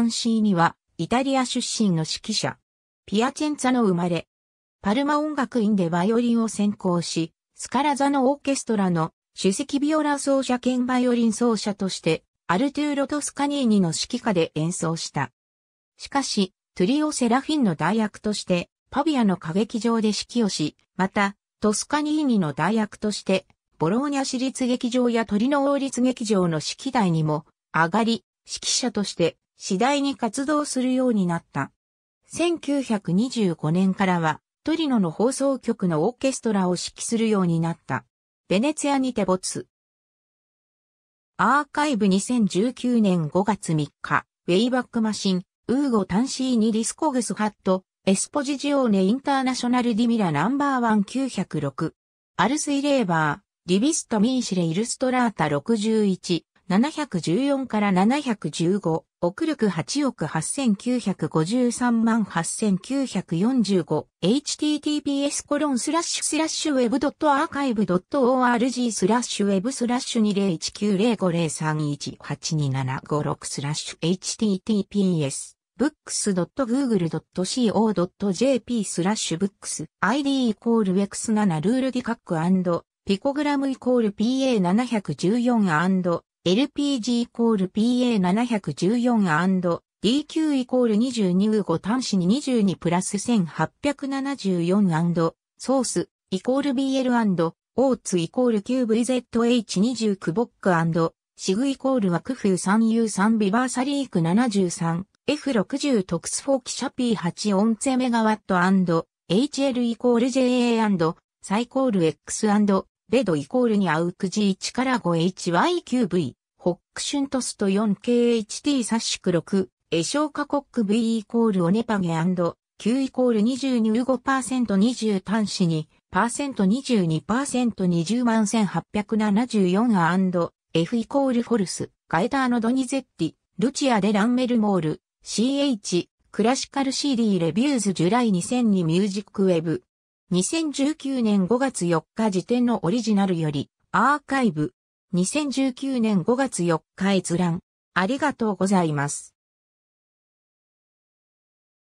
ンシーニは、イタリア出身の指揮者。ピアチェンツァの生まれ。パルマ音楽院でバイオリンを専攻し、スカラザのオーケストラの主席ビオラ奏者兼バイオリン奏者として、アルトゥーロ・トスカニーニの指揮下で演奏した。しかし、トゥリオ・セラフィンの代役として、パビアの歌劇場で指揮をし、また、トスカニーニの代役として、ボローニャ市立劇場やトリノ王立劇場の指揮台にも上がり、指揮者として次第に活動するようになった。1925年からは、トリノの放送局のオーケストラを指揮するようになった。ベネツィアにて没。アーカイブ2019年5月3日、ウェイバックマシン、ウーゴ・タンシーニ・ディスコグス・ハット、エスポジジオーネ・インターナショナル・ディミラ・ナンバーワン906。アルスイレーバー、リビスト・ミーシレ・イルストラータ61、714から715、億力8億8953万 8945https コロンスラッシュスラッシュウェブドットアーカイブドット org スラッシュウェブスラッシュ20190503182756スラッシュ https books.google.co.jp スラッシュ books id イコール x7 ルールディカックピコグラムイコール PA714& LPG イコール PA714&DQ イコール22ウゴ端子に22プラス1874ソースイコール BL& オーツイコール q v ZH20 クボックシグイコールワクフー 3U3 ビバーサリーク 73F60 トクスフォーキシャピー8オンツェメガワット &HL イコール JA& サイコール X& レドイコールにアウク G1 から5 HYQV、ホックシュントスト 4KHT サッシク6、エショーカコック V イコールオネパゲ &Q イコール 22.5%20 端子に、パーセント 22%20 万 1874&F イコールフォルス、ガエターノドニゼッティ、ルチアでランメルモール、CH、クラシカル CD レビューズジュライ2002ミュージックウェブ、2019年5月4日時点のオリジナルより、アーカイブ。2019年5月4日閲覧。ありがとうございます。